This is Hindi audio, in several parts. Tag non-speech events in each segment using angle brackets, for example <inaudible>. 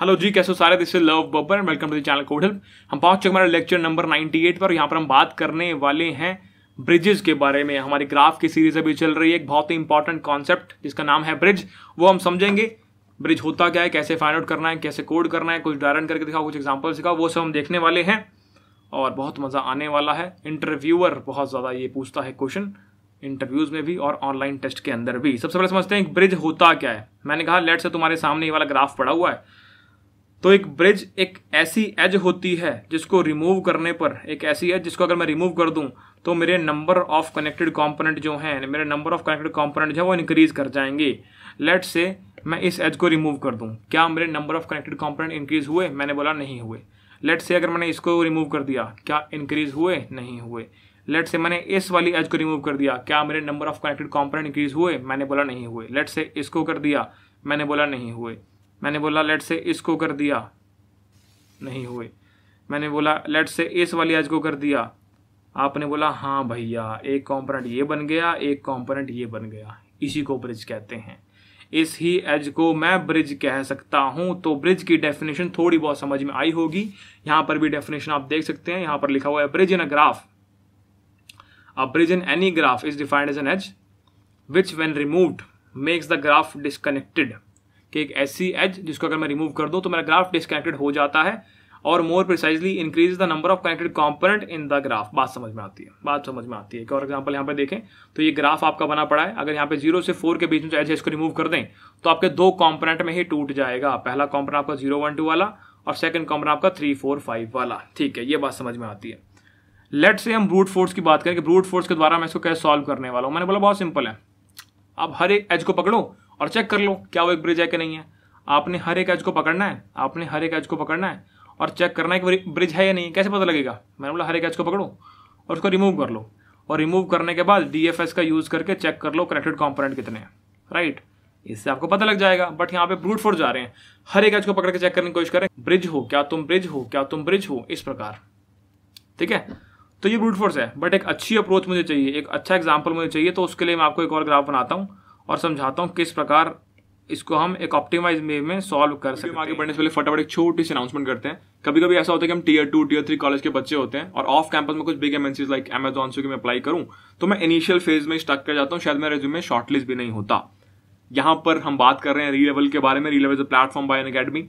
हेलो जी कैसे हो सारे this is Love Babbar and welcome to the channel code help हम पहुंच चुके हमारे लेक्चर नंबर 98 पर यहाँ पर हम बात करने वाले हैं ब्रिजेस के बारे में हमारी ग्राफ की सीरीज अभी चल रही है एक बहुत ही इंपॉर्टेंट कॉन्सेप्ट जिसका नाम है ब्रिज वो हम समझेंगे ब्रिज होता क्या है कैसे फाइंड आउट करना है कैसे कोड करना है कुछ डायरन करके दिखाओ कुछ एग्जाम्पल सिखाओ वो सब हम देखने वाले हैं और बहुत मज़ा आने वाला है इंटरव्यूअर बहुत ज़्यादा ये पूछता है क्वेश्चन इंटरव्यूज़ में भी और ऑनलाइन टेस्ट के अंदर भी सबसे पहले समझते हैं ब्रिज होता क्या है मैंने कहा लेट से तुम्हारे सामने ये वाला ग्राफ पड़ा हुआ है तो एक ब्रिज एक ऐसी एज होती है जिसको रिमूव करने पर एक ऐसी एज जिसको अगर मैं रिमूव कर दूं तो मेरे नंबर ऑफ कनेक्टेड कंपोनेंट जो हैं मेरे नंबर ऑफ कनेक्टेड कंपोनेंट जो है वो इंक्रीज कर जाएंगे लेट से मैं इस एज को रिमूव कर दूं क्या मेरे number of connected component increase हुए मैंने बोला नहीं हुए लेट से अगर मैंने इसको रिमूव कर दिया क्या इंक्रीज हुए नहीं हुए लेट से मैंने इस वाली एज को रिमूव कर दिया क्या मेरे number of connected component increase हुए मैंने बोला नहीं हुए लेट से इसको कर दिया मैंने बोला नहीं हुए मैंने बोला लेट से इसको कर दिया नहीं हुए मैंने बोला लेट से इस वाली आज को कर दिया आपने बोला हाँ भैया एक कंपोनेंट ये बन गया एक कंपोनेंट ये बन गया इसी को ब्रिज कहते हैं इस ही एज को मैं ब्रिज कह सकता हूँ तो ब्रिज की डेफिनेशन थोड़ी बहुत समझ में आई होगी यहाँ पर भी डेफिनेशन आप देख सकते हैं यहाँ पर लिखा हुआ है bridge in a graph a bridge in any graph is defined as an edge which when removed makes the graph disconnected कि एक ऐसी एज जिसको अगर मैं रिमूव कर दूँ तो मेरा ग्राफ डिस्कनेक्टेड हो जाता है और more precisely increase the number of connected component in the graph बात समझ में आती है बात समझ में आती है एक और एग्जाम्पल यहाँ पर देखें तो ये ग्राफ आपका बना पड़ा है अगर यहाँ पे जीरो से फोर के बीच में एज इसको रिमूव कर दें तो आपके दो कॉम्पोनेंट में ही टूट जाएगा पहला कॉम्पोनेंट आपका जीरो वन टू वाला और सेकंड कॉम्पोनेंट आपका थ्री फोर फाइव वाला ठीक है ये बात समझ में आती है लेट से हम ब्रूट फोर्स की बात करें कि ब्रूट फोर्स के द्वारा मैं इसको कैसे सॉल्व करने वाला हूँ मैंने बोला बहुत सिंपल है आप हर एक एज को पकड़ो और चेक कर लो क्या वो एक ब्रिज है कि नहीं है आपने हर एक एज को पकड़ना है आपने हर एक एज को पकड़ना है और चेक करना है कि ब्रिज है या नहीं कैसे पता लगेगा मैंने बोला हर एक एज को पकड़ो और उसको रिमूव कर लो और रिमूव करने के बाद डी का यूज़ करके चेक कर लो कनेक्टेड कॉम्पोनेंट कितने हैं राइट इससे आपको पता लग जाएगा बट यहाँ पे ब्रूट फोर्स जा रहे हैं हर एक एज को पकड़ के चेक करने की कोशिश करें ब्रिज हो क्या तुम ब्रिज हो क्या तुम ब्रिज हो इस प्रकार ठीक है तो ये ब्रूट फोर्स है बट एक अच्छी अप्रोच मुझे चाहिए एक अच्छा एग्जाम्पल मुझे चाहिए तो उसके लिए मैं आपको एक और ग्राफ बनाता हूँ और समझाता हूँ किस प्रकार इसको हम एक ऑप्टिमाइज वे में सॉल्व कर सकते हैं आगे बढ़ने से पहले फटाफट एक छोटी सी अनाउंसमेंट करते हैं कभी कभी ऐसा होता है कि हम tier two tier three college के बच्चे होते हैं और ऑफ कैंपस में कुछ बिग एमेंसीज लाइक एमेजॉन से मैं अप्लाई करूँ तो मैं इनिशियल फेज में स्टक कर जाता हूँ शायद मेरा रेज्यूमे शॉर्टलिस्ट भी नहीं होता यहाँ पर हम बात कर रहे हैं री लेवल के बारे में Relevel is platform by Unacademy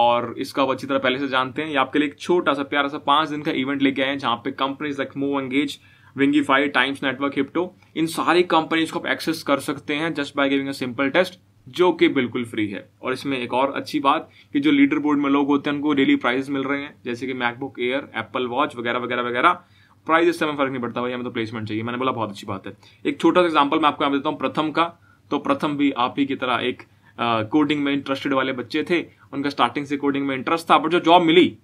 और इसका आप अच्छी तरह पहले से जानते हैं ये आपके लिए एक छोटा सा प्यारा सा पांच दिन का इवेंट लेके आए हैं जहाँ पे companies like MoEngage Wingify Times Network Hipto इन सारी कंपनीज को आप एक्सेस कर सकते हैं just by giving a simple test जो कि बिल्कुल फ्री है और इसमें एक और अच्छी बात कि जो लीडर बोर्ड में लोग होते हैं उनको डेली प्राइजेस मिल रहे हैं जैसे कि मैकबुक एयर एप्पल वॉच वगैरह वगैरह वगैरह प्राइस इससे समय फर्क नहीं पड़ता भाई हमें तो प्लेसमेंट चाहिए मैंने बोला बहुत अच्छी बात है एक छोटा सा एग्जाम्पल मैं आपको यहाँ देता हूँ प्रथम का तो प्रथम भी आप ही की तरह एक कोडिंग में इंटरेस्टेड वाले बच्चे थे उनका स्टार्टिंग से कोडिंग में इंटरेस्ट था बट जो जॉब मिली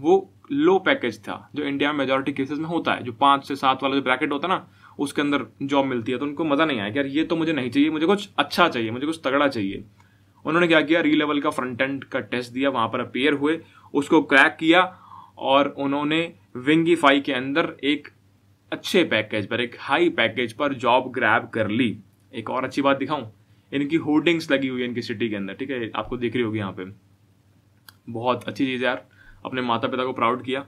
वो लो पैकेज था जो इंडिया में मेजोरिटी केसेस में होता है जो पांच से सात वाला जो ब्रैकेट होता है ना उसके अंदर जॉब मिलती है तो उनको मज़ा नहीं आया यार ये तो मुझे नहीं चाहिए मुझे कुछ अच्छा चाहिए मुझे कुछ तगड़ा चाहिए उन्होंने क्या किया री लेवल का फ्रंट एंड का टेस्ट दिया वहां पर अपेयर हुए उसको क्रैक किया और उन्होंने विंगीफाई के अंदर एक अच्छे पैकेज पर एक हाई पैकेज पर जॉब ग्रैब कर ली एक और अच्छी बात दिखाऊं इनकी होर्डिंग्स लगी हुई है इनकी सिटी के अंदर ठीक है आपको दिख रही होगी यहाँ पे बहुत अच्छी चीज़ है यार अपने माता पिता को प्राउड किया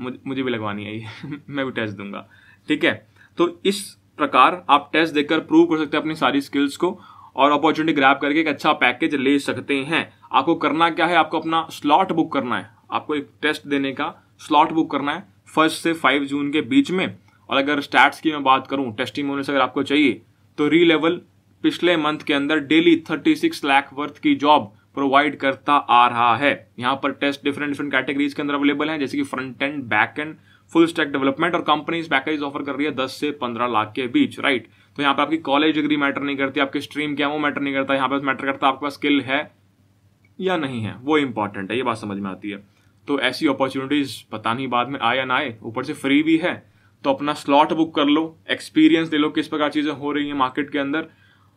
मुझे भी लगवानी है ये <laughs> मैं भी टेस्ट दूंगा ठीक है तो इस प्रकार आप टेस्ट देकर प्रूव कर सकते हैं अपनी सारी स्किल्स को और अपॉर्चुनिटी ग्रैप करके एक अच्छा पैकेज ले सकते हैं आपको करना क्या है आपको अपना स्लॉट बुक करना है आपको एक टेस्ट देने का स्लॉट बुक करना है फर्स्ट से फाइव जून के बीच में और अगर स्टैट्स की मैं बात करूं टेस्टिंग अगर आपको चाहिए तो री लेवल पिछले मंथ के अंदर daily thirty six lakh worth की जॉब प्रोवाइड करता आ रहा है यहाँ पर टेस्ट डिफरेंट डिफरेंट कैटेगरीज के अंदर अवेलेबल है जैसे कि front end back end full stack development और कंपनीज पैकेज ऑफर कर रही है दस से पंद्रह लाख के बीच राइट तो यहाँ पर आपकी कॉलेज डिग्री मैटर नहीं करती आपकी स्ट्रीम क्या वो मैटर नहीं करता यहाँ पर मैटर करता आपके पास स्किल है या नहीं है वो इंपॉर्टेंट है ये बात समझ में आती है तो ऐसी अपॉर्चुनिटीज पता नहीं बाद में आए या ना आए ऊपर से फ्री भी है तो अपना स्लॉट बुक कर लो एक्सपीरियंस ले लो किस प्रकार चीज़ें हो रही हैं मार्केट के अंदर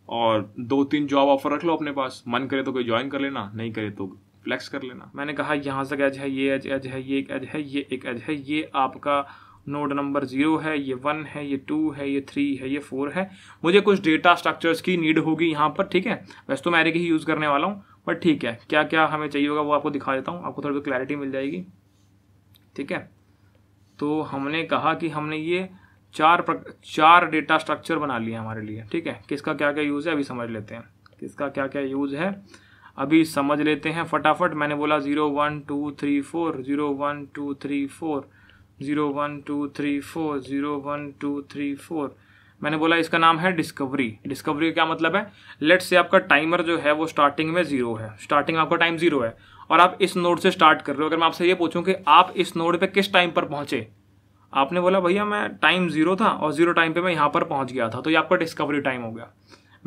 और दो तीन जॉब ऑफर रख लो अपने पास मन करे तो कोई ज्वाइन कर लेना नहीं करे तो फ्लैक्स कर लेना मैंने कहा यहाँ तक एज है ये एज एज है ये एक एज है ये एक एज है ये आपका नोड नंबर जीरो है ये वन है ये टू है ये थ्री है ये फोर है मुझे कुछ डेटा स्ट्रक्चर्स की नीड होगी यहाँ पर ठीक है वैसे तो मैं एरिक ही यूज़ करने वाला हूँ बट ठीक है क्या क्या हमें चाहिए होगा वो आपको दिखा देता हूँ आपको थोड़ी बहुत क्लैरिटी मिल जाएगी ठीक है तो हमने कहा कि हमने ये चार चार डेटा स्ट्रक्चर बना लिए हमारे लिए ठीक है किसका क्या क्या यूज़ है अभी समझ लेते हैं किसका क्या क्या यूज़ है अभी समझ लेते हैं फटाफट मैंने बोला zero one two three four zero one two three four zero one two three four zero one two three four मैंने बोला इसका नाम है डिस्कवरी डिस्कवरी का क्या मतलब है लेट्स से आपका टाइमर जो है वो स्टार्टिंग में जीरो है स्टार्टिंग आपका टाइम जीरो है और आप इस नोड से स्टार्ट कर रहे हो अगर मैं आपसे ये पूछूं कि आप इस नोड पे किस टाइम पर पहुंचे आपने बोला भैया मैं टाइम ज़ीरो था और ज़ीरो टाइम पे मैं यहाँ पर पहुँच गया था तो ये आपका डिस्कवरी टाइम हो गया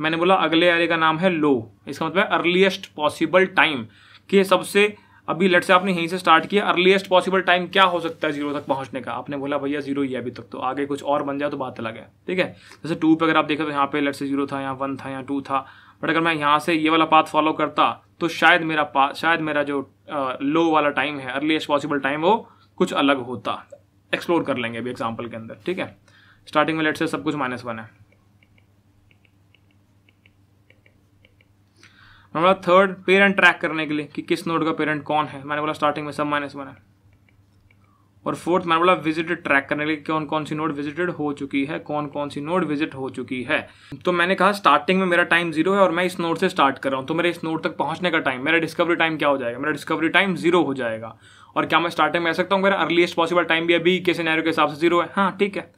मैंने बोला अगले एरे का नाम है लो इसका मतलब है अर्लीस्ट पॉसिबल टाइम कि सबसे अभी लट से आपने यहीं से स्टार्ट किया अर्लीस्ट पॉसिबल टाइम क्या हो सकता है जीरो तक पहुंचने का आपने बोला भैया जीरो ही है अभी तक तो आगे कुछ और बन जाए तो बात अलग है ठीक है जैसे टू पे अगर आप देखें तो यहाँ पे लट से जीरो था यहाँ वन था यहाँ टू था बट अगर मैं यहाँ से ये वाला पाथ फॉलो करता तो शायद मेरा पा शायद मेरा जो लो वाला टाइम है अर्लीस्ट पॉसिबल टाइम वो कुछ अलग होता एक्सप्लोर कर लेंगे अभी एग्जाम्पल के अंदर ठीक है स्टार्टिंग में लेट से सब कुछ माइनस वन है हमारा थर्ड पेरेंट ट्रैक करने के लिए कि किस नोड का पेरेंट कौन है मैंने बोला स्टार्टिंग में सब माइनस वन है और फोर्थ मैंने बोला विजिटेड ट्रैक करने के लिए कौन कौन सी नोड विजिटेड हो चुकी है कौन कौन सी नोड विजिट हो चुकी है तो मैंने कहा स्टार्टिंग में मेरा टाइम जीरो है और मैं इस नोड से स्टार्ट कर रहा हूँ तो मेरे इस नोड तक पहुंचने का टाइम मेरा डिस्कवरी टाइम क्या हो जाएगा मेरा डिस्कवरी टाइम जीरो हो जाएगा और क्या मैं स्टार्टिंग में आ सकता हूँ मेरा अर्लीस्ट पॉसिबल टाइम भी अभी के सिनेरियो के हिसाब से जीरो है हाँ ठीक है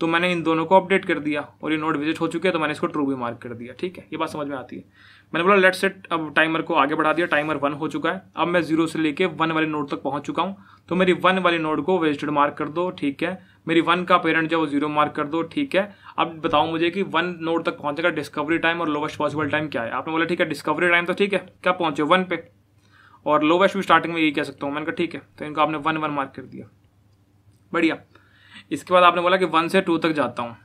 तो मैंने इन दोनों को अपडेट कर दिया और ये नोट विजिट हो चुके हैं तो मैंने इसको ट्रू भी मार्क कर दिया ठीक है ये बात समझ में आती है मैंने बोला लेट सेट अब टाइमर को आगे बढ़ा दिया टाइमर वन हो चुका है अब मैं जीरो से लेके वन वाले नोट तक पहुंच चुका हूँ तो मेरी वन वाले नोट को विजिटेड मार्क कर दो ठीक है मेरी वन का पेरेंट जो है वो जीरो मार्क कर दो ठीक है अब बताओ मुझे कि वन नोट तक पहुंचेगा डिस्कवरी टाइम और लोवेस्ट पॉसिबल टाइम क्या है आपने बोला ठीक है डिस्कवरी टाइम तो ठीक है क्या पहुंचे वन पे और लोवेस्ट भी स्टार्टिंग में यही कह सकता हूँ मैंने कहा ठीक है तो इनको आपने वन वन मार्क कर दिया बढ़िया इसके बाद आपने बोला कि वन से टू तक जाता हूँ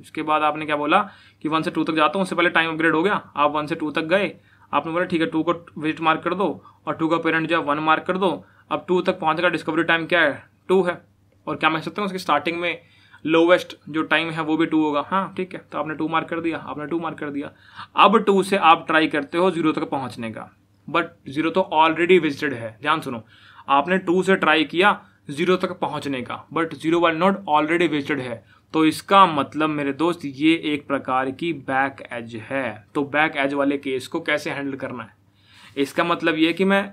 इसके बाद आपने क्या बोला कि वन से टू तक जाता हूँ उससे पहले टाइम अपग्रेड हो गया आप वन से टू तक गए आपने बोला ठीक है टू को विजिट मार्क कर दो और टू का पेरेंट जो है वन मार्क कर दो अब टू तक पहुँच का डिस्कवरी टाइम क्या है टू है और क्या मैं सकता हूँ उसकी स्टार्टिंग में लोवेस्ट जो टाइम है वो भी टू होगा हाँ ठीक है तो आपने टू मार्क कर दिया आपने टू मार्क कर दिया अब टू से आप ट्राई करते हो जीरो तक पहुँचने का बट जीरो तो ऑलरेडी विजिटेड है ध्यान सुनो आपने टू से ट्राई किया जीरो तक पहुंचने का बट जीरो वाल नॉट ऑलरेडी विजिटेड है तो इसका मतलब मेरे दोस्त ये एक प्रकार की बैक एज है तो बैक एज वाले केस को कैसे हैंडल करना है इसका मतलब ये कि मैं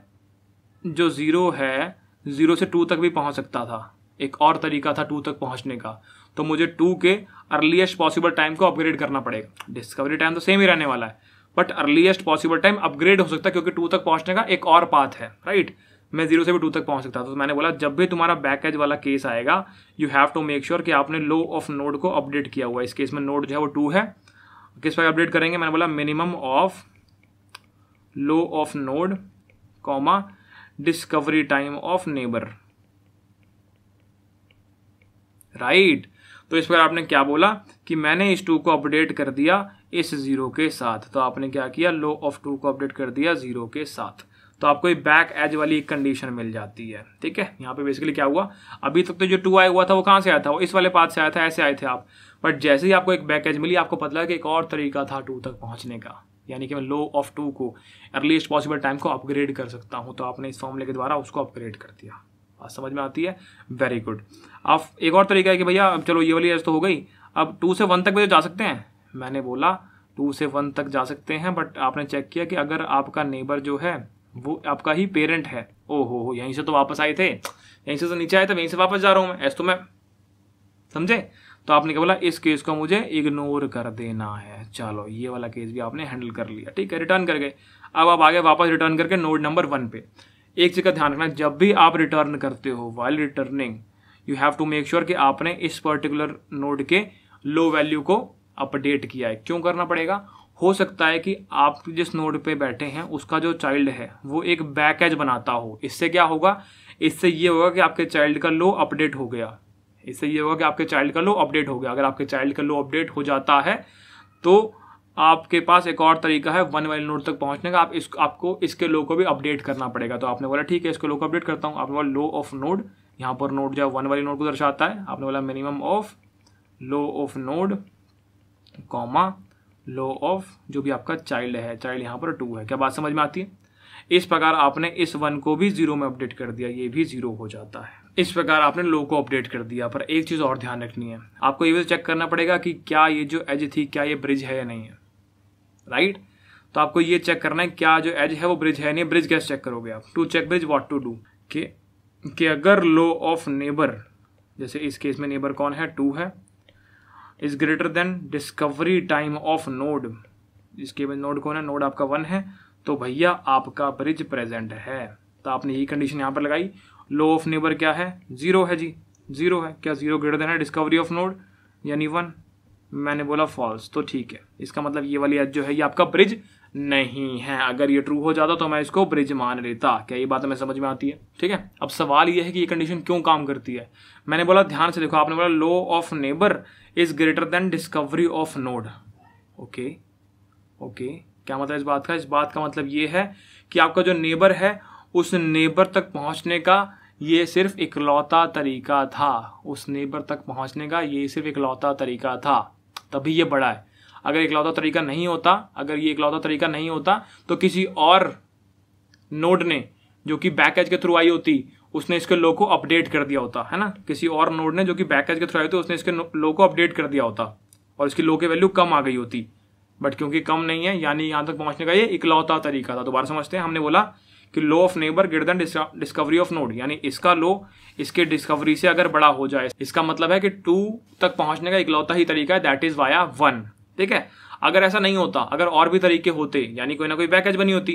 जो ज़ीरो है ज़ीरो से टू तक भी पहुंच सकता था एक और तरीका था टू तक पहुंचने का तो मुझे टू के अर्लीस्ट पॉसिबल टाइम को अपग्रेड करना पड़ेगा डिस्कवरी टाइम तो सेम ही रहने वाला है but earliest possible time upgrade हो सकता है क्योंकि टू तक पहुंचने का एक और पाथ है राइट मैं जीरो से भी टू तक पहुंच सकता तो मैंने बोला जब भी तुम्हारा बैकेज वाला केस आएगा you have to make sure कि आपने लो ऑफ नोड को अपडेट किया हुआ है इस केस में नोड जो है वो टू है किस पर अपडेट करेंगे मैंने बोला minimum of low of node comma discovery time of neighbour right तो इस पर आपने क्या बोला कि मैंने इस टू को अपडेट कर दिया इस ज़ीरो के साथ तो आपने क्या किया लो ऑफ टू को अपडेट कर दिया ज़ीरो के साथ तो आपको ये बैक एज वाली एक कंडीशन मिल जाती है ठीक है यहाँ पे बेसिकली क्या हुआ अभी तक तो जो टू आया हुआ था वो कहाँ से आया था वो इस वाले पाथ से आया था ऐसे आए थे आप बट जैसे ही आपको एक बैक एज मिली आपको पता लगा कि एक और तरीका था टू तक पहुँचने का यानी कि मैं लो ऑफ टू को एटलीस्ट पॉसिबल टाइम को अपग्रेड कर सकता हूँ तो आपने इस फॉर्मूले के द्वारा उसको अपग्रेड कर दिया बात समझ में आती है वेरी गुड आप एक और तरीका है कि भैया अब चलो ये वाली एज तो हो गई अब टू से वन तक भी जा सकते हैं मैंने बोला टू से वन तक जा सकते हैं बट आपने चेक किया कि अगर आपका नेबर जो है वो आपका ही पेरेंट है ओ हो हो यहीं से तो वापस आए थे यहीं से तो नीचे आए थे वहीं से वापस जा रहा हूँ मैं ऐसे तो मैं समझे तो आपने क्या बोला इस केस को मुझे इग्नोर कर देना है चलो ये वाला केस भी आपने हैंडल कर लिया ठीक है रिटर्न कर गए अब आप आगे वापस रिटर्न करके नोड नंबर वन पे एक चीज़ का ध्यान रखना जब भी आप रिटर्न करते हो while returning you have to make sure कि आपने इस पर्टिकुलर नोड के लो वैल्यू को अपडेट किया है क्यों करना पड़ेगा हो सकता है कि आप जिस नोड पे बैठे हैं उसका जो चाइल्ड है वो एक बैक एज बनाता हो इससे क्या होगा इससे ये होगा कि आपके चाइल्ड का लो अपडेट हो गया इससे ये होगा कि आपके चाइल्ड का लो अपडेट हो गया अगर आपके चाइल्ड का लो अपडेट हो जाता है तो आपके पास एक और तरीका है वन वाइल नोड तक पहुंचने का आप इस आपको इसके लो को भी अपडेट करना पड़ेगा तो आपने बोला ठीक है इसके लो को अपडेट करता हूँ आपने बोला लो ऑफ नोड यहाँ पर नोड जो है वन वाली नोड को दर्शाता है आपने बोला minimum of low of node comma low of जो भी आपका चाइल्ड है चाइल्ड यहाँ पर टू है क्या बात समझ में आती है इस प्रकार आपने इस वन को भी जीरो में अपडेट कर दिया ये भी जीरो हो जाता है इस प्रकार आपने लो को अपडेट कर दिया पर एक चीज़ और ध्यान रखनी है आपको ये भी चेक करना पड़ेगा कि क्या ये जो एज थी क्या ये ब्रिज है या नहीं है राइट तो आपको ये चेक करना है क्या जो एज है वो ब्रिज है नहीं ब्रिज कैसे चेक करोगे आप to check bridge what to do कि अगर लो ऑफ नेबर जैसे इस केस में नेबर कौन है टू है is greater than discovery time of node बाद नोड कौन है नोड आपका वन है तो भैया आपका ब्रिज प्रेजेंट है तो आपने यही कंडीशन यहाँ पर लगाई लो ऑफ नेबर क्या है जीरो है जी जीरो है क्या जीरो ग्रेटर देन है डिस्कवरी ऑफ नोड यानी वन मैंने बोला फॉल्स तो ठीक है इसका मतलब ये वाली एज जो है ये आपका ब्रिज नहीं है अगर ये ट्रू हो जाता तो मैं इसको ब्रिज मान लेता क्या ये बात हमें समझ में आती है ठीक है अब सवाल ये है कि ये कंडीशन क्यों काम करती है मैंने बोला ध्यान से देखो आपने बोला low of neighbour is greater than discovery of node okay okay क्या मतलब इस बात का इस बात का मतलब ये है कि आपका जो नेबर है उस नेबर तक पहुंचने का ये सिर्फ इकलौता तरीका था उस नेबर तक पहुंचने का ये सिर्फ इकलौता तरीका था तभी ये बड़ा है अगर इकलौता तरीका नहीं होता अगर ये इकलौता तरीका नहीं होता तो किसी और नोड ने जो कि बैकेज के थ्रू आई होती उसने इसके लो को अपडेट कर दिया होता है ना किसी और नोड ने जो कि बैकेज के थ्रू आई होती उसने इसके लो को अपडेट कर दिया होता और इसकी लो की वैल्यू कम आ गई होती बट क्योंकि कम नहीं है यानी यहाँ तक पहुँचने का ये इकलौता तरीका था दोबारा समझते हैं हमने बोला कि low of neighbour greater than discovery of node यानी इसका लो इसके डिस्कवरी से अगर बड़ा हो जाए इसका मतलब है कि टू तक पहुंचने का इकलौता ही तरीका है दैट इज वाया वन ठीक है अगर ऐसा नहीं होता अगर और भी तरीके होते यानी कोई ना कोई बैकेज बनी होती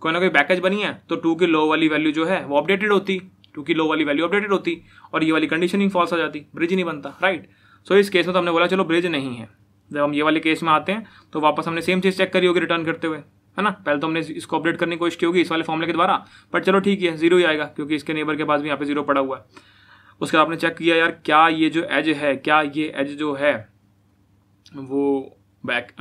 कोई ना कोई बैकेज बनी है तो टू की लो वाली वैल्यू जो है वो अपडेटेड होती टू की लो वाली वैल्यू अपडेटेड होती और ये वाली कंडीशनिंग फॉल्स हो जाती ब्रिज नहीं बनता राइट सो इस केस में तो हमने बोला चलो ब्रिज नहीं है जब हम ये वाले केस में आते हैं तो वापस हमने सेम चीज़ चेक करी होगी रिटर्न करते हुए है ना पहले तो हमने इसको अपडेट करने की कोशिश की होगी इस वाले फॉर्मले के द्वारा बट चलो ठीक है जीरो ही आएगा क्योंकि इसके नेबर के पास भी यहाँ पे जीरो पड़ा हुआ है उसके बाद आपने चेक किया यार क्या ये जो एज है क्या ये एज जो है वो बैक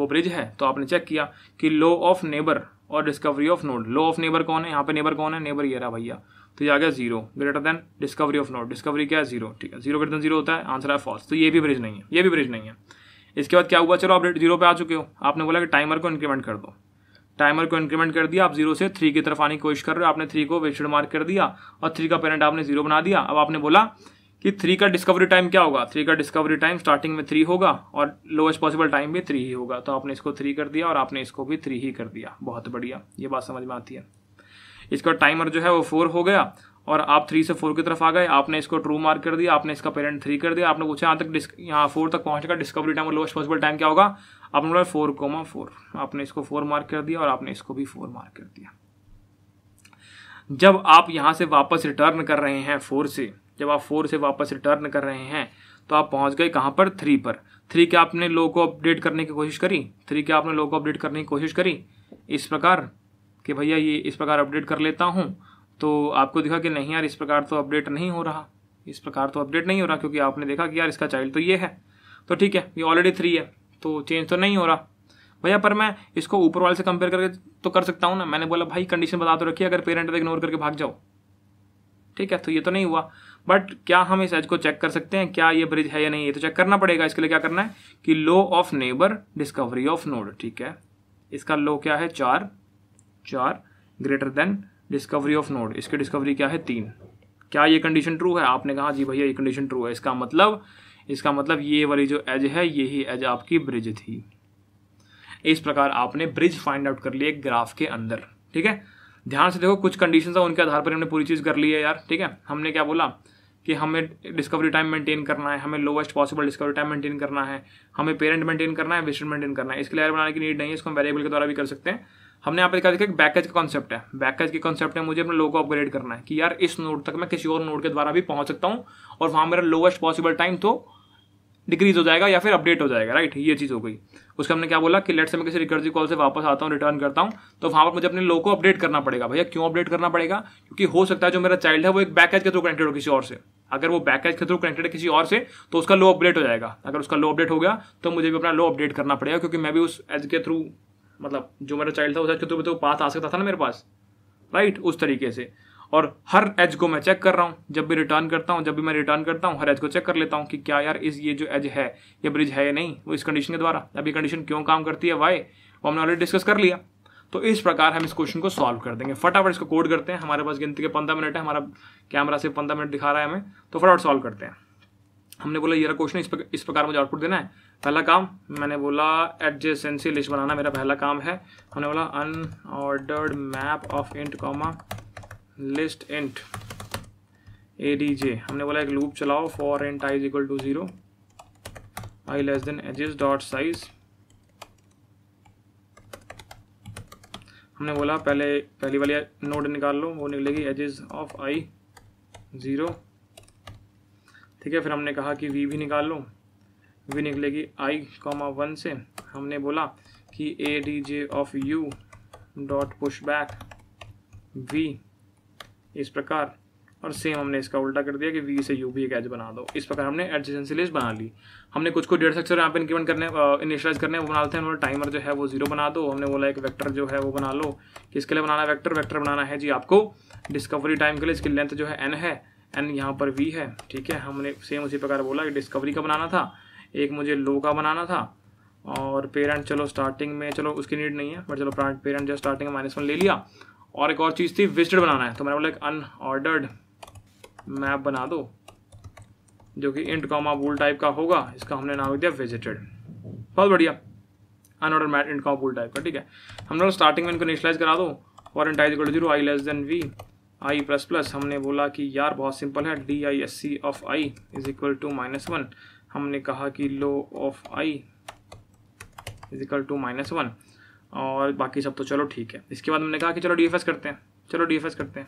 वो ब्रिज है तो आपने चेक किया कि लो ऑफ नेबर और discovery of node low of neighbour कौन है यहाँ पे नेबर कौन है नेबर ये रहा भैया तो ये आ गया zero greater than discovery of node discovery क्या है जीरो ठीक है जीरो ग्रेटर देन जीरो होता है आंसर है फॉल्स तो ये भी ब्रिज नहीं है ये भी ब्रिज नहीं है इसके बाद क्या हुआ चलो आप जीरो पे आ चुके हो आपने बोला कि टाइमर को इंक्रीमेंट कर दो टाइमर को इंक्रीमेंट कर दिया आप जीरो से थ्री की तरफ आने की कोशिश कर रहे हो आपने थ्री को वेस्ट मार्क कर दिया और थ्री का पेरेंट आपने जीरो बना दिया अब आपने बोला कि थ्री का डिस्कवरी टाइम क्या होगा थ्री का डिस्कवरी टाइम स्टार्टिंग में थ्री होगा और लोएस्ट पॉसिबल टाइम भी थ्री ही होगा तो आपने इसको थ्री कर दिया और आपने इसको भी थ्री ही कर दिया बहुत बढ़िया ये बात समझ में आती है इसका टाइमर जो है वो फोर हो गया और आप थ्री से फोर की तरफ आ गए आपने इसको ट्रू मार्क कर दिया आपने इसका पेरेंट थ्री कर दिया आपने पूछा यहाँ तक यहाँ फोर तक पहुँचेगा डिस्कवरी टाइम और लोएस्ट पॉसिबल टाइम क्या होगा आपने बोला फोर कोमा फोर आपने इसको फोर मार्क कर दिया और आपने इसको भी फोर मार्क कर दिया जब आप यहाँ से वापस रिटर्न कर रहे हैं फोर से जब आप फोर से वापस रिटर्न कर रहे हैं तो आप पहुंच गए कहाँ पर थ्री पर थ्री के आपने लोगों को अपडेट करने की कोशिश करी थ्री के आपने लोगों को अपडेट करने की कोशिश करी इस प्रकार कि भैया ये इस प्रकार अपडेट कर लेता हूँ तो आपको दिखा कि नहीं यार इस प्रकार तो अपडेट नहीं हो रहा इस प्रकार तो अपडेट नहीं हो रहा क्योंकि आपने देखा कि यार इसका चाइल्ड तो ये है तो ठीक है ये ऑलरेडी थ्री है तो चेंज तो नहीं हो रहा भैया पर मैं इसको ऊपर वाले से कंपेयर करके तो कर सकता हूँ ना मैंने बोला भाई कंडीशन बता तो रखी अगर पेरेंट तो इग्नोर करके भाग जाओ ठीक है तो ये तो नहीं हुआ बट क्या हम इस एज को चेक कर सकते हैं क्या ये ब्रिज है या नहीं ये तो चेक करना पड़ेगा इसके लिए क्या करना है कि low of neighbour discovery of node ठीक है इसका लो क्या है चार चार greater than discovery of node इसकी डिस्कवरी क्या है तीन क्या ये कंडीशन ट्रू है आपने कहा जी भैया ये कंडीशन ट्रू है इसका मतलब इसका मतलब ये वाली जो एज है यही एज आपकी ब्रिज थी इस प्रकार आपने ब्रिज फाइंड आउट कर लिए ग्राफ के अंदर ठीक है ध्यान से देखो कुछ कंडीशन था उनके आधार पर हमने पूरी चीज़ कर ली है यार ठीक है हमने क्या बोला कि हमें डिस्कवरी टाइम मेंटेन करना है हमें lowest possible discovery time maintain करना है हमें पेरेंट मेंटेन करना है विस्टेड मेंटेन करना है इसके लेयर बनाने की नीड नहीं है इसको हम वेरिएबल के द्वारा भी कर सकते हैं हमने यहाँ पर कहा देखा एक बैकेज का कॉन्सेप्ट है बैकेज के कॉन्सेप्ट है मुझे अपने लोगों को अपग्रेड करना है कि यार इस नोड तक मैं किसी और नोड के द्वारा भी पहुँच सकता हूँ और वहाँ मेरा लोवेस्ट पॉसिबल टाइम तो डिक्रीज हो जाएगा या फिर अपडेट हो जाएगा राइट ये चीज़ हो गई उसका हमने क्या बोला कि लेट से मैं किसी रिकर्जी कॉल से वापस आता हूँ रिटर्न करता हूँ तो वहाँ पर मुझे अपने लोग को अपडेट करना पड़ेगा भैया क्यों अपडेट करना पड़ेगा क्योंकि हो सकता है जो मेरा चाइल्ड है वो एक बैकेज के थ्रू कनेक्टेड हो किसी और से अगर वो बैकेज के थ्रू कनेक्टेड है किसी और से तो उसका लो अपडेट हो जाएगा अगर उसका लो अपडेट हो गया तो मुझे भी अपना लो अपडेट करना पड़ेगा क्योंकि मैं भी उस एज के थ्रू मतलब जो मेरा चाइल्ड था उस एज के थ्रू तो पास आ सकता था ना मेरे पास राइट उस तरीके से और हर एज को मैं चेक कर रहा हूँ जब भी रिटर्न करता हूँ जब भी मैं रिटर्न करता हूँ हर एज को चेक कर लेता हूँ कि क्या यार इस ये जो एज है ये ब्रिज है या नहीं वो इस कंडीशन के द्वारा अब ये कंडीशन क्यों काम करती है वाई वो हमने ऑलरेडी डिस्कस कर लिया तो इस प्रकार हम इस क्वेश्चन को सॉल्व कर देंगे फटाफट इसको कोड करते हैं हमारे पास गिनती के पंद्रह मिनट है हमारा कैमरा से पंद्रह मिनट दिखा रहा है हमें तो फटाफट सॉल्व करते हैं हमने बोला ये क्वेश्चन इस, इस प्रकार मुझे आउटपुट देना है पहला काम मैंने बोला एडजेसेंसी लिस्ट बनाना मेरा पहला काम है हमने बोला unordered map of int comma list int A D J हमने बोला एक लूप चलाओ for int I is equal to zero I less than edges dot size हमने बोला पहले पहली वाली नोड निकाल लो वो निकलेगी एजिस ऑफ आई ज़ीरो ठीक है फिर हमने कहा कि वी भी निकाल लो वी निकलेगी आई कॉमा वन से हमने बोला कि A D J of U dot push back V इस प्रकार और सेम हमने इसका उल्टा कर दिया कि वी से यू भी एक एज बना दो इस प्रकार हमने एडजेंसी लिस्ट बना ली हमने कुछ को डेढ़ सेक्टर यहाँ पे इंक्रीमेंट करने इनिशलाइज करने वो बनाते हैं बोला टाइमर जो है वो जीरो बना दो हमने बोला एक वेक्टर जो है वो बना लो किसके लिए बनाना वैक्टर वैक्टर बनाना है जी आपको डिस्कवरी टाइम के लिए इसकी लेंथ जो है एन है एन यहाँ पर वी है ठीक है हमने सेम उसी प्रकार बोला कि डिस्कवरी का बनाना था एक मुझे लो का बनाना था और पेरेंट चलो स्टार्टिंग में चलो उसकी नीड नहीं है बट चलो पेरेंट जो स्टार्टिंग में माइनस वन ले लिया और एक और चीज़ थी विजिटेड बनाना है तो मैंने बोला एक अनऑर्डर्ड मैप बना दो जो कि इंट कॉमा बुल टाइप का होगा इसका हमने नाम दिया विजिटेड बहुत बढ़िया unordered map int comma bool type का ठीक है हम लोग स्टार्टिंग में इनको निशलाइज करा दो और initialise zero I less than V I plus plus हमने बोला कि यार बहुत सिंपल है D I S C of I is equal to minus one हमने कहा कि low of I is equal to minus one और बाकी सब तो चलो ठीक है इसके बाद हमने कहा कि चलो डी करते हैं चलो डी करते हैं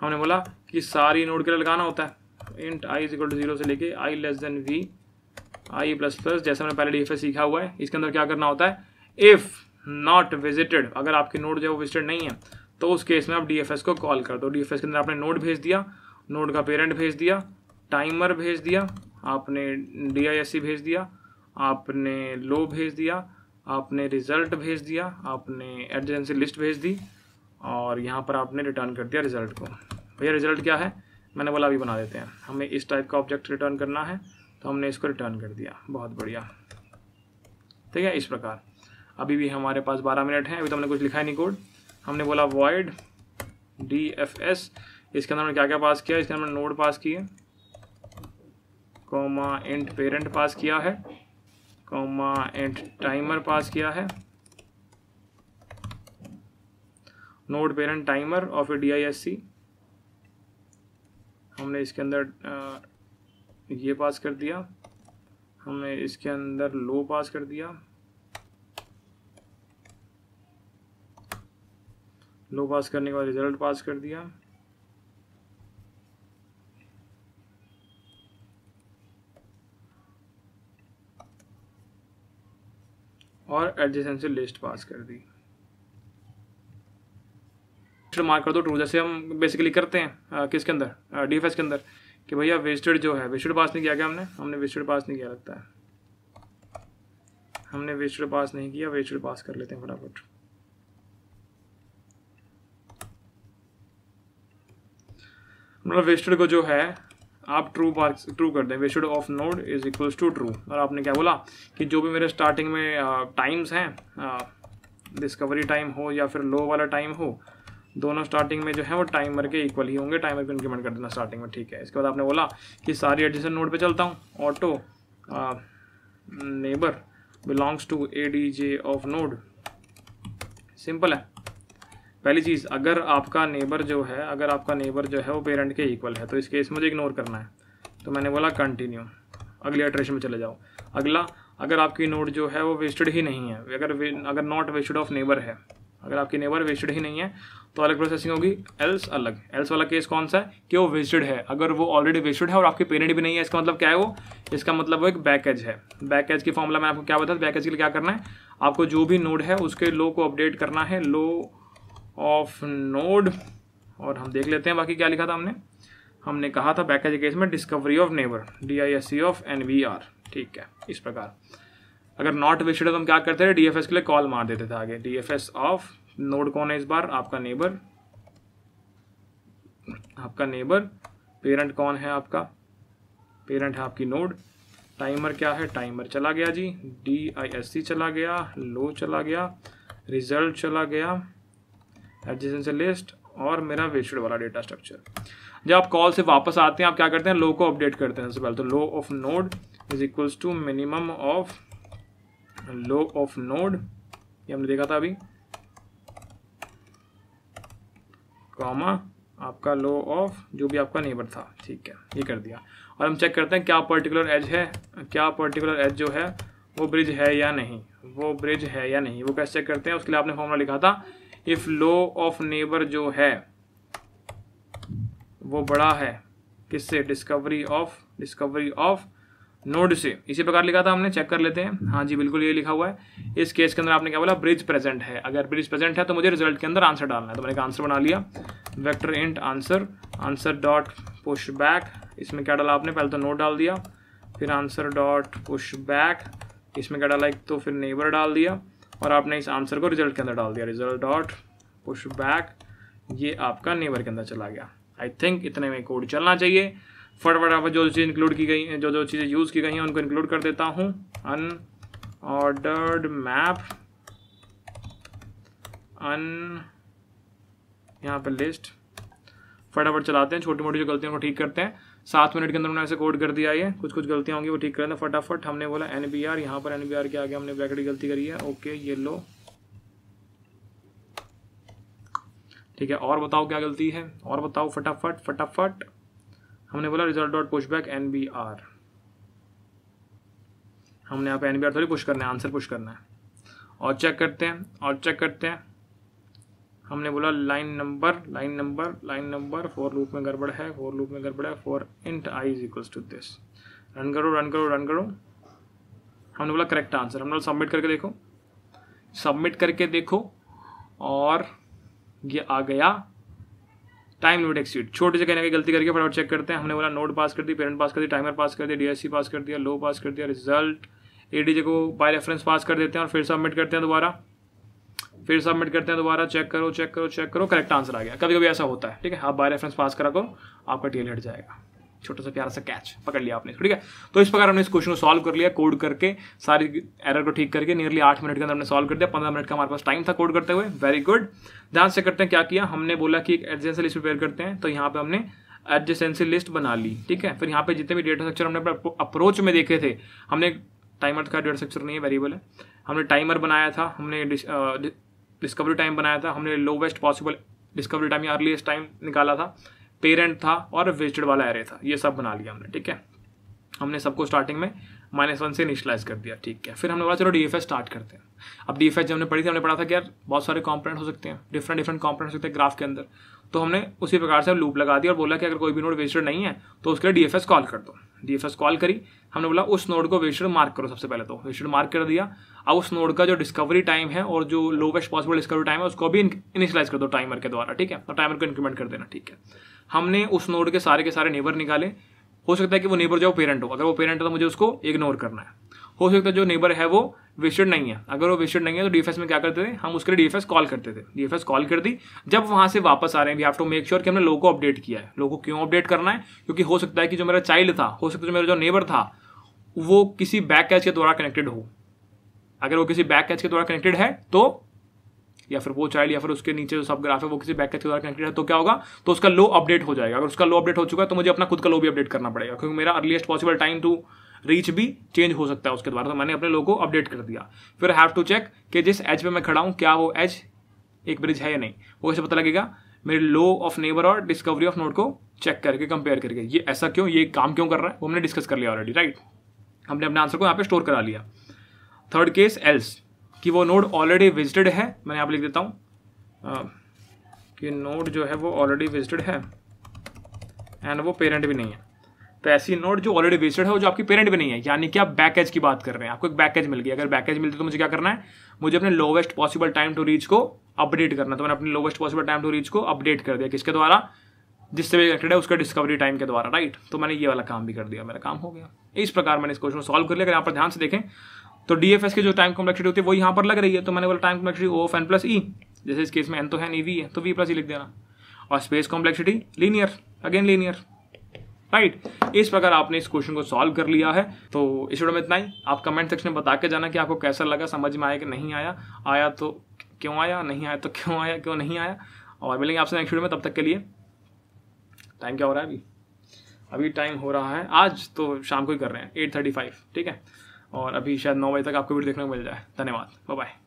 हमने बोला कि सारी नोड के लिए लगाना होता है int I is equal to zero से लेके I less than V I plus plus जैसे हमने पहले डी सीखा हुआ है इसके अंदर क्या करना होता है इफ़ नॉट विजिटेड अगर आपकी नोड जो है वो विजिटेड नहीं है तो उस केस में आप डी को कॉल कर दो डी के अंदर आपने नोड भेज दिया नोड का पेरेंट भेज दिया टाइमर भेज दिया आपने डी भेज दिया आपने लो भेज दिया आपने रिज़ल्ट भेज दिया आपने एडजेंसी लिस्ट भेज दी और यहाँ पर आपने रिटर्न कर दिया रिज़ल्ट को भैया रिज़ल्ट क्या है मैंने बोला अभी बना देते हैं हमें इस टाइप का ऑब्जेक्ट रिटर्न करना है तो हमने इसको रिटर्न कर दिया बहुत बढ़िया ठीक है इस प्रकार अभी भी हमारे पास 12 मिनट हैं अभी तो हमने कुछ लिखा ही नहीं कोड हमने बोला वॉइड डी एफ एस इसके अंदर हमने क्या क्या पास किया इसके अंदर हमने नोड पास किए कॉमा इंट पेरेंट पास किया है कॉमा एंड टाइमर पास किया है node parent timer of A D हमने इसके अंदर ये पास कर दिया हमने इसके अंदर लो पास कर दिया लो पास करने के बाद रिजल्ट पास कर दिया और एडजेसेंसी लिस्ट पास कर दी मार्क कर दो ट्रू जैसे हम बेसिकली करते हैं आ, किसके अंदर डी के अंदर कि भैया वेस्टेड जो है वेस्टेड पास नहीं किया गया हमने हमने वेस्टेड पास नहीं किया लगता है हमने वेस्टेड पास नहीं किया वेस्टेड पास कर लेते हैं फटाफट मतलब वेस्टेड को जो है आप ट्रू पार्क ट्रू कर दें शुड of node is equals to true और आपने क्या बोला कि जो भी मेरे स्टार्टिंग में टाइम्स हैं डिस्कवरी टाइम हो या फिर लो वाला टाइम हो दोनों स्टार्टिंग में जो है वो टाइमर के इक्वल ही होंगे टाइमर को इंक्रीमेंट कर देना स्टार्टिंग में ठीक है इसके बाद आपने बोला कि सारी एडजस्टन नोड पे चलता हूँ auto neighbour belongs to A D J of node simple है पहली चीज़ अगर आपका नेबर जो है अगर आपका नेबर जो है वो पेरेंट के इक्वल है तो इस केस मुझे इग्नोर करना है तो मैंने बोला कंटिन्यू अगले एट्रेशन में चले जाओ अगला अगर आपकी नोड जो है वो वेस्टेड ही नहीं है अगर अगर नॉट वेस्टेड ऑफ नेबर है अगर आपकी नेबर वेस्टेड ही नहीं है तो अलग प्रोसेसिंग होगी एल्स अलग एल्स वाला केस कौन सा है कि वो वेस्टेड है अगर वो ऑलरेडी वेस्टेड है और आपके पेरेंट भी नहीं है इसका मतलब क्या है वो इसका मतलब वो एक बैकेज है बैकेज की फॉर्मूला मैं आपको क्या बताया बैकेज के लिए क्या करना है आपको जो भी नोड है उसके लो को अपडेट करना है लो ऑफ नोड और हम देख लेते हैं बाकी क्या लिखा था हमने हमने कहा था पैकेज केस में discovery of neighbour D I S C of N B R ठीक है इस प्रकार अगर नॉट विशड तो हम क्या करते थे डी एफ एस के लिए कॉल मार देते थे आगे D F S of node कौन है इस बार आपका नेबर आपका नेबर पेरेंट कौन है आपका पेरेंट है आपकी नोड टाइमर क्या है टाइमर चला गया जी डी आई एस सी चला गया लो चला गया रिजल्ट चला गया एडजेसेंसी लिस्ट और मेरा वेस्टेड वाला डेटा स्ट्रक्चर जब आप कॉल से वापस आते हैं आप क्या करते हैं लो को अपडेट करते हैं सबसे पहले तो low of node is equals to minimum of low of node ये हमने देखा था अभी कॉमा आपका लो ऑफ जो भी आपका नेबर था ठीक है ये कर दिया और हम चेक करते हैं क्या पर्टिकुलर एज है क्या पर्टिकुलर एज जो है वो ब्रिज है या नहीं वो ब्रिज है या नहीं वो कैसे चेक करते हैं उसके लिए आपने फॉर्मला लिखा था इफ लो ऑफ नेबर जो है वो बड़ा है किससे discovery of discovery of node से इसी प्रकार लिखा था हमने चेक कर लेते हैं हाँ जी बिल्कुल ये लिखा हुआ है इस केस के अंदर आपने क्या बोला ब्रिज प्रेजेंट है अगर ब्रिज प्रेजेंट है तो मुझे रिजल्ट के अंदर आंसर डालना है तो मैंने एक आंसर बना लिया vector int answer answer dot push back इसमें क्या डाला आपने पहले तो नोट डाल दिया फिर आंसर डॉट पुश बैक इसमें क्या डाला एक तो फिर नेबर डाल दिया और आपने इस आंसर को रिजल्ट के अंदर डाल दिया रिजल्ट डॉट पुश बैक ये आपका नेवर के अंदर चला गया आई थिंक इतने में कोड चलना चाहिए फटाफट आप जो चीज़ इंक्लूड की गई जो जो चीज़ें यूज़ की गई हैं उनको इंक्लूड कर देता हूँ ऑर्डर्ड मैप अन यहाँ पर लिस्ट फटाफट चलाते हैं छोटी मोटी जो गलतियों को ठीक करते हैं सात मिनट के अंदर उन्होंने ऐसे कोड कर दिया ये कुछ कुछ गलतियाँ होंगी वो ठीक कर दें फटाफट हमने बोला एन बी आर यहाँ पर एन बी आर के आगे हमने ब्रैकेट की गलती करी है ओके ये लो ठीक है और बताओ क्या गलती है और बताओ फटाफट फटाफट हमने बोला result dot push back N B R हमने यहाँ पर एन बी आर थोड़ी पुश करना है आंसर पुश करना है और चेक करते हैं और चेक करते हैं हमने बोला line number line number line number for loop में गड़बड़ है फोर लूप में गड़बड़ है for int I is equals to this run करो रन करो रन करो हमने बोला करेक्ट आंसर हमने बोला सबमिट करके देखो सबमिट करके देखो और ये आ गया टाइम लिमिट एक्सीड छोटे से कहने की गलती करके फटाफट चेक करते हैं हमने बोला नोट पास कर दी पेरेंट पास कर दी टाइमर पास कर दिया डीएससी पास कर दिया लो पास कर दिया रिजल्ट एडीजे को बाय रेफरेंस पास कर देते हैं और फिर सबमिट करते हैं दोबारा फिर सबमिट करते हैं दोबारा चेक करो चेक करो चेक करो करेक्ट आंसर आ गया कभी कभी ऐसा होता है ठीक है आप बाय रेफरेंस पास करा करो आपका टीएल हट जाएगा छोटा सा प्यारा सा कैच पकड़ लिया आपने ठीक है तो इस प्रकार हमने इस क्वेश्चन को सॉल्व कर लिया कोड करके सारी एरर को ठीक करके नियरली आठ मिनट के अंदर हमने सॉल्व कर दिया पंद्रह मिनट का हमारे पास टाइम था कोड करते हुए वेरी गुड ध्यान से करते हैं क्या किया हमने बोला कि एक एडजेंसी लिस्ट प्रिपेयर करते हैं तो यहाँ पे हमने एडजेंसी लिस्ट बना ली ठीक है फिर यहाँ पे जितने भी डेटा स्ट्रक्चर हमने अप्रोच में देखे थे हमने टाइमर का डेटा स्ट्रक्चर नहीं है वेरिएबल है हमने टाइमर बनाया था हमने डिस्कवरी टाइम बनाया था हमने लोवेस्ट पॉसिबल डिस्कवरी टाइम या अर्लीस्ट टाइम निकाला था पेरेंट था और वेजिटेड वाला एरे था ये सब बना लिया हमने ठीक है हमने सबको स्टार्टिंग में माइनस वन से इनिशलाइज कर दिया ठीक है फिर हमने बोला चलो डी एफ स्टार्ट करते हैं अब डी एफ जब हमने पढ़ी थी हमने पढ़ा था कि यार बहुत सारे कॉम्पोनेंट हो सकते हैं डिफरेंट डिफरेंट कॉम्पोनेंट हो सकते हैं ग्राफ के अंदर तो हमने उसी प्रकार से लूप लगा दिया और बोला कि अगर कोई भी नोड वेजिटेड नहीं है तो उसके लिए डी कॉल कर दो डी कॉल करी हमने बोला उस नोड को वेजिटेड मार्क करो सबसे पहले तो वेजिटेड मार्क कर दिया अब उस नोड का जो डिस्कवरी टाइम है और जो लोवेस्ट पॉसिबल डिस्कवरी टाइम है उसको भी इनिशलाइज कर दो टाइमर के द्वारा ठीक है और तो टाइमर को इंक्रीमेंट कर देना ठीक है हमने उस नोड के सारे के सारे नेबर निकाले हो सकता है कि वो नेबर जो पेरेंट हो अगर वो पेरेंट है तो मुझे उसको इग्नोर करना है हो सकता है जो नेबर है वो विशड नहीं है अगर वो विशड नहीं है तो डीएफएस में क्या करते थे हम उसके लिए डीएफएस कॉल करते थे डीएफएस कॉल कर दी जब वहाँ से वापस आ रहे हैं we have to make sure कि हमने लोगों को अपडेट किया है लोगों को क्यों अपडेट करना है क्योंकि हो सकता है कि जो मेरा चाइल्ड था हो सकता है जो मेरा जो नेबर था वो किसी बैक कैच के द्वारा कनेक्टेड हो अगर वो किसी बैक कैच के द्वारा कनेक्टेड है तो या फिर वो चाइल्ड या फिर उसके नीचे जो सब ग्राफ है वो किसी बैकेज के द्वारा कनेक्टेड है तो क्या होगा तो उसका लो अपडेट हो जाएगा अगर उसका लो अपडेट हो चुका है तो मुझे अपना खुद का लो भी अपडेट करना पड़ेगा क्योंकि मेरा earliest possible time to reach भी चेंज हो सकता है उसके द्वारा तो मैंने अपने लो को अपडेट कर दिया फिर हैव टू चेक कि जिस एज पे मैं खड़ा हूँ क्या वो एज एक ब्रिज है या नहीं वो कैसे पता लगेगा मेरे लो ऑफ नेबर और डिस्कवरी ऑफ नोट को चेक करके कंपेयर करके ये ऐसा क्यों ये काम क्यों कर रहा है वो हमने डिस्कस कर लिया ऑलरेडी राइट हमने अपने आंसर को यहाँ पे स्टोर करा लिया थर्ड केस एल्स कि वो नोड ऑलरेडी विजिटेड है मैंने आप लिख देता हूँ कि नोड जो है वो ऑलरेडी विजिटेड है एंड वो पेरेंट भी नहीं है तो ऐसी नोड जो ऑलरेडी विजिटेड है वो जो आपकी पेरेंट भी नहीं है यानी कि आप बैकेज की बात कर रहे हैं आपको एक बैकेज मिल गया अगर बैकेज मिलती है तो मुझे क्या करना है मुझे अपने lowest possible time to reach को अपडेट करना तो मैंने अपने lowest possible time to reach को अपडेट कर दिया किसके द्वारा जिससे भी कनेक्टेड है उसका डिस्कवरी टाइम के द्वारा राइट तो मैंने ये वाला काम भी कर दिया मेरा काम हो गया इस प्रकार मैंने इस क्वेश्चन को सॉल्व कर लिया अगर यहाँ पर ध्यान से देखें तो डी एफ एस के जो टाइम कॉम्प्लेक्सिटी होती है वो यहाँ पर लग रही है तो मैंने बोला time complexity O of N plus E जैसे इस केस में एन तो है नहीं वी है तो वी प्लस ई लिख देना और space complexity linear again linear right इस प्रकार आपने इस क्वेश्चन को सॉल्व कर लिया है तो इस वीडियो में इतना ही आप कमेंट सेक्शन में बता के जाना कि आपको कैसा लगा समझ में आया कि नहीं आया आया तो क्यों आया नहीं आया तो <laughs> क्यों आया क्यों नहीं आया और मिलेंगे आपसे नेक्स्ट वीडियो में तब तक के लिए टाइम क्या हो रहा है अभी अभी टाइम हो रहा है आज तो शाम को ही कर रहे हैं एट थर्टी फाइव ठीक है और अभी शायद नौ बजे तक आपको वीडियो देखने को मिल जाए धन्यवाद बाय